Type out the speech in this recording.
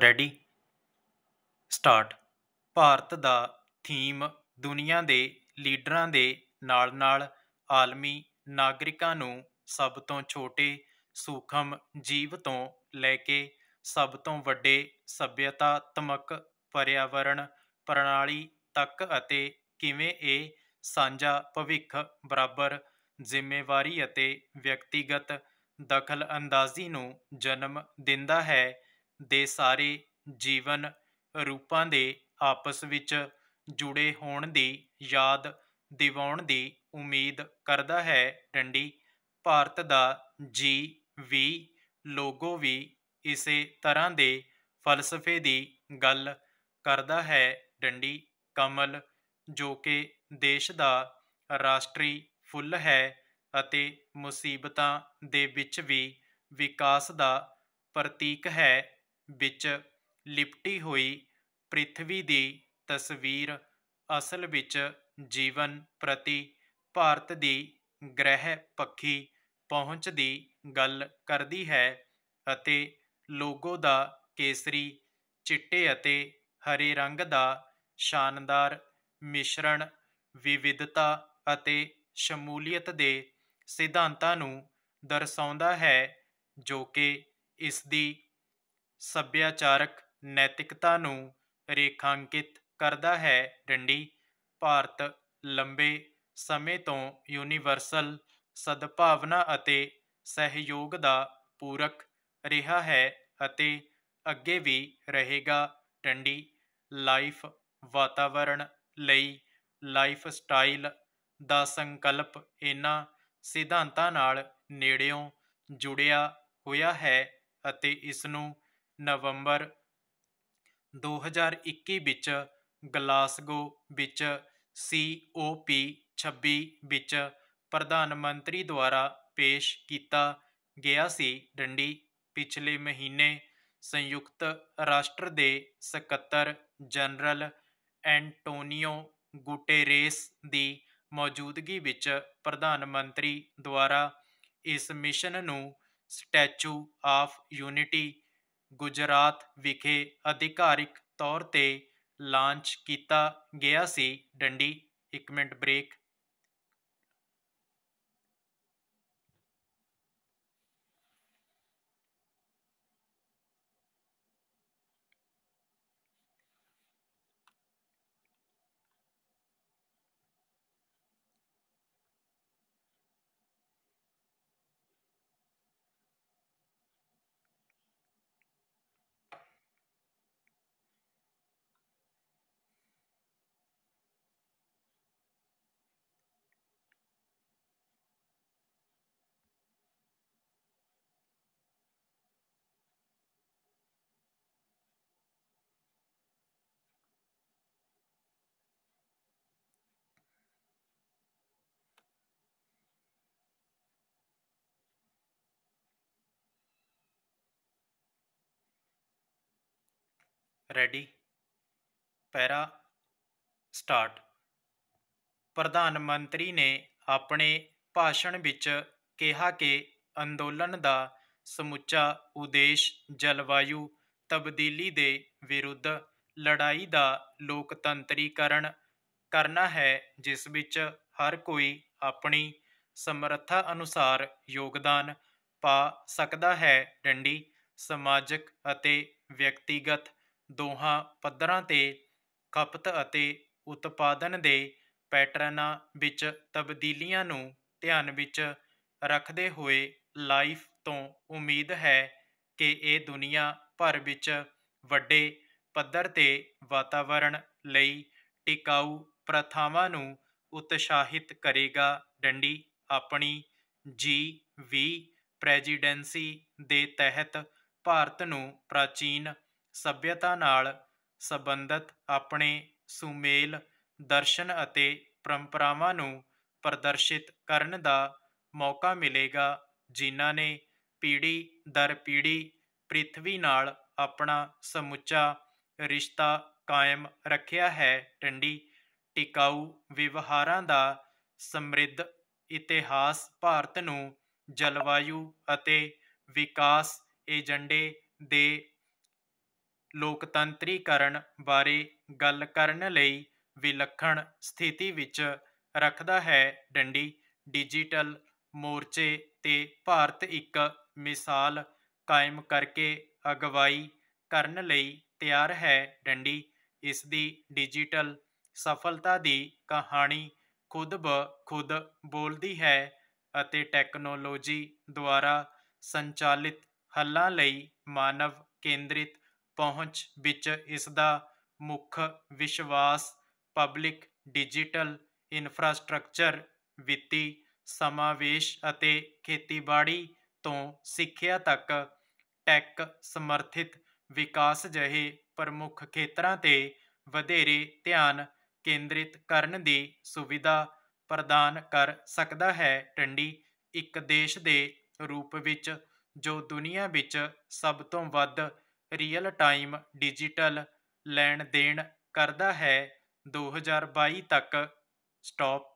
ready start Bharat ਦਾ theme ਦੁਨੀਆ ਦੇ ਲੀਡਰਾਂ ਦੇ ਨਾਲ-ਨਾਲ ਆਲਮੀ ਨਾਗਰਿਕਾਂ ਨੂੰ ਸਭ ਤੋਂ ਛੋਟੇ ਸੂਖਮ ਜੀਵ ਤੋਂ ਲੈ ਕੇ ਸਭ ਤੋਂ ਵੱਡੇ ਤਮਕ ਪਰਿਆਵਰਣ ਪ੍ਰਣਾਲੀ ਤੱਕ ਅਤੇ ਕਿਵੇਂ ਇਹ ਸਾਂਝਾ ਭਵਿੱਖ ਬਰਾਬਰ ਜ਼ਿੰਮੇਵਾਰੀ ਅਤੇ ਵਿਅਕਤੀਗਤ ਦਖਲ ਅੰਦਾਜ਼ੀ ਨੂੰ ਜਨਮ ਦਿੰਦਾ ਹੈ ਦੇ ਸਾਰੇ ਜੀਵਨ ਰੂਪਾਂ ਦੇ ਆਪਸ ਵਿੱਚ ਜੁੜੇ ਹੋਣ ਦੀ ਯਾਦ ਦਿਵਾਉਣ ਦੀ ਉਮੀਦ ਕਰਦਾ ਹੈ ਡੰਡੀ ਭਾਰਤ ਦਾ ਜੀ ਵੀ ਲੋਗੋ ਵੀ ਇਸੇ ਤਰ੍ਹਾਂ ਦੇ ਫਲਸਫੇ ਦੀ ਗੱਲ ਕਰਦਾ ਹੈ ਡੰਡੀ ਕਮਲ ਜੋ ਕਿ ਦੇਸ਼ ਦਾ ਰਾਸ਼ਟਰੀ ਫੁੱਲ ਹੈ ਅਤੇ ਮੁਸੀਬਤਾਂ ਦੇ ਵਿੱਚ ਵੀ ਵਿਕਾਸ ਦਾ ਪ੍ਰਤੀਕ ਹੈ ਵਿੱਚ ਲਿਪਟੀ ਹੋਈ ਪ੍ਰithvi ਦੀ ਤਸਵੀਰ ਅਸਲ ਵਿੱਚ ਜੀਵਨ ਪ੍ਰਤੀ ਭਾਰਤ ਦੀ ਗ੍ਰਹਿ ਪੱਖੀ ਪਹੁੰਚ ਦੀ ਗੱਲ ਕਰਦੀ ਹੈ ਅਤੇ ਲੋਗੋ ਦਾ ਕੇਸਰੀ ਚਿੱਟੇ ਅਤੇ ਹਰੇ ਰੰਗ ਦਾ ਸ਼ਾਨਦਾਰ ਮਿਸ਼ਰਣ ਵਿਵਿਧਤਾ ਅਤੇ ਸ਼ਮੂਲੀਅਤ ਦੇ ਸਿਧਾਂਤਾਂ ਨੂੰ ਦਰਸਾਉਂਦਾ ਹੈ ਜੋ ਕਿ ਇਸ ਦੀ ਸੱਭਿਆਚਾਰਕ ਨੈਤਿਕਤਾ ਨੂੰ ਰੇਖਾਂਕਿਤ ਕਰਦਾ ਹੈ ਡੰਡੀ ਭਾਰਤ ਲੰਬੇ ਸਮੇਂ ਤੋਂ ਯੂਨੀਵਰਸਲ ਸਦਭਾਵਨਾ ਅਤੇ ਸਹਿਯੋਗ ਦਾ ਪੂਰਕ ਰਿਹਾ ਹੈ ਅਤੇ ਅੱਗੇ ਵੀ ਰਹੇਗਾ ਡੰਡੀ ਲਾਈਫ ਵਾਤਾਵਰਣ ਲਈ ਲਾਈਫ ਸਟਾਈਲ ਦਾ ਸੰਕਲਪ ਇਹਨਾਂ ਸਿਧਾਂਤਾਂ ਨਾਲ ਨੇੜਿਓਂ ਜੁੜਿਆ ਹੋਇਆ ਹੈ ਅਤੇ ਇਸ ਨੂੰ ਨਵੰਬਰ 2021 ਵਿੱਚ ਗਲਾਸਗੋ ਵਿੱਚ COP 26 ਵਿੱਚ ਪ੍ਰਧਾਨ ਮੰਤਰੀ ਦੁਆਰਾ ਪੇਸ਼ ਕੀਤਾ ਗਿਆ ਸੀ ਡੰਡੀ ਪਿਛਲੇ ਮਹੀਨੇ ਸੰਯੁਕਤ ਰਾਸ਼ਟਰ ਦੇ ਸਕੱਤਰ ਜਨਰਲ ਐਂਟੋਨੀਓ ਗੁਟੇਰੇਸ ਦੀ ਮੌਜੂਦਗੀ ਵਿੱਚ ਪ੍ਰਧਾਨ ਮੰਤਰੀ ਦੁਆਰਾ ਇਸ ਮਿਸ਼ਨ ਨੂੰ ਸਟੈਚੂ ਆਫ ਯੂਨਿਟੀ ਗੁਜਰਾਤ ਵਿਖੇ ਅਧਿਕਾਰਿਕ ਤੌਰ 'ਤੇ ਲਾਂਚ ਕੀਤਾ ਗਿਆ ਸੀ ਡੰਡੀ 1 ਮਿੰਟ ਬ੍ਰੇਕ ਰੈਡੀ ਪੈਰਾ ਸਟਾਰਟ ਪ੍ਰਧਾਨ ਮੰਤਰੀ ਨੇ ਆਪਣੇ ਭਾਸ਼ਣ ਵਿੱਚ ਕਿਹਾ ਕਿ ਅੰਦੋਲਨ ਦਾ ਸਮੁੱਚਾ ਉਦੇਸ਼ ਜਲਵਾਯੂ ਤਬਦੀਲੀ ਦੇ ਵਿਰੁੱਧ ਲੜਾਈ ਦਾ ਲੋਕਤੰਤਰੀਕਰਨ ਕਰਨਾ ਹੈ ਜਿਸ ਵਿੱਚ ਹਰ ਕੋਈ ਆਪਣੀ ਸਮਰੱਥਾ ਅਨੁਸਾਰ ਯੋਗਦਾਨ ਪਾ ਸਕਦਾ ਹੈ ਡੰਡੀ ਸਮਾਜਿਕ ਅਤੇ ਵਿਅਕਤੀਗਤ ਦੋਹਾਂ ਪੱਧਰਾਂ ਤੇ ਖਪਤ ਅਤੇ ਉਤਪਾਦਨ ਦੇ ਪੈਟਰਨਾਂ ਵਿੱਚ ਤਬਦੀਲੀਆਂ ਨੂੰ ਧਿਆਨ ਵਿੱਚ ਰੱਖਦੇ ਹੋਏ ਲਾਈਫ ਤੋਂ ਉਮੀਦ ਹੈ ਕਿ ਇਹ ਦੁਨੀਆ ਭਰ ਵਿੱਚ ਵੱਡੇ ਪੱਧਰ ਤੇ ਵਾਤਾਵਰਣ ਲਈ ਟਿਕਾਊ ਪ੍ਰਥਾਵਾਂ ਨੂੰ ਉਤਸ਼ਾਹਿਤ ਕਰੇਗਾ ਡੰਡੀ ਆਪਣੀ ਜੀ ਵੀ ਪ੍ਰੈਜ਼ੀਡੈਂਸੀ ਦੇ ਤਹਿਤ ਭਾਰਤ ਨੂੰ ਪ੍ਰਾਚੀਨ ਸਭਿਅਤਾ ਨਾਲ ਸੰਬੰਧਿਤ ਆਪਣੇ ਸੁਮੇਲ ਦਰਸ਼ਨ ਅਤੇ ਪਰੰਪਰਾਵਾਂ ਨੂੰ ਪ੍ਰਦਰਸ਼ਿਤ ਕਰਨ ਦਾ ਮੌਕਾ ਮਿਲੇਗਾ ਜਿਨ੍ਹਾਂ ਨੇ ਪੀੜੀ ਦਰ ਪੀੜੀ ਪ੍ਰਿਥਵੀ ਨਾਲ ਆਪਣਾ ਸਮੁੱਚਾ ਰਿਸ਼ਤਾ ਕਾਇਮ ਰੱਖਿਆ ਹੈ ਟੰਡੀ ਟਿਕਾਊ ਵਿਵਹਾਰਾਂ ਦਾ ਸਮ੍ਰਿੱਧ ਇਤਿਹਾਸ ਭਾਰਤ ਨੂੰ ਜਲਵਾਯੂ ਅਤੇ ਵਿਕਾਸ ਏਜੰਡੇ ਦੇ ਲੋਕਤੰਤਰੀਕਰਨ ਬਾਰੇ ਗੱਲ ਕਰਨ ਲਈ ਵਿਲੱਖਣ ਸਥਿਤੀ ਵਿੱਚ ਰੱਖਦਾ ਹੈ ਡੰਡੀ ਡਿਜੀਟਲ ਮੋਰਚੇ ਤੇ ਭਾਰਤ ਇੱਕ ਮਿਸਾਲ ਕਾਇਮ ਕਰਕੇ ਅਗਵਾਈ ਕਰਨ ਲਈ ਤਿਆਰ ਹੈ ਡੰਡੀ ਇਸ ਦੀ ਡਿਜੀਟਲ ਸਫਲਤਾ ਦੀ ਕਹਾਣੀ ਖੁਦ ਬ ਖੁਦ ਬੋਲਦੀ ਹੈ ਅਤੇ ਟੈਕਨੋਲੋਜੀ ਦੁਆਰਾ ਸੰਚਾਲਿਤ ਹੱਲਾਂ ਲਈ ਮਾਨਵ ਕੇਂਦਰਿਤ ਪਹੁੰਚ ਵਿੱਚ ਇਸ ਦਾ ਮੁੱਖ ਵਿਸ਼ਵਾਸ ਪਬਲਿਕ ਡਿਜੀਟਲ ਇਨਫਰਾਸਟ੍ਰਕਚਰ ਵਿੱਤੀ ਸਮਾਵੇਸ਼ ਅਤੇ ਖੇਤੀਬਾੜੀ ਤੋਂ ਸਿੱਖਿਆ ਤੱਕ ਟੈਕ ਸਮਰਥਿਤ ਵਿਕਾਸ ਜਿਹੇ ਪ੍ਰਮੁੱਖ ਖੇਤਰਾਂ ਤੇ ਵਧੇਰੇ ਧਿਆਨ ਕੇਂਦ੍ਰਿਤ ਕਰਨ ਦੀ ਸੁਵਿਧਾ ਪ੍ਰਦਾਨ ਕਰ ਸਕਦਾ ਹੈ ਟੰਡੀ ਇੱਕ ਦੇਸ਼ ਦੇ ਰੂਪ ਵਿੱਚ ਜੋ ਦੁਨੀਆ ਵਿੱਚ ਸਭ ਤੋਂ ਵੱਧ ਰੀਅਲ ਟਾਈਮ ਡਿਜੀਟਲ ਲੈਣ ਦੇਣ ਕਰਦਾ ਹੈ 2022 ਤੱਕ ਸਟਾਪ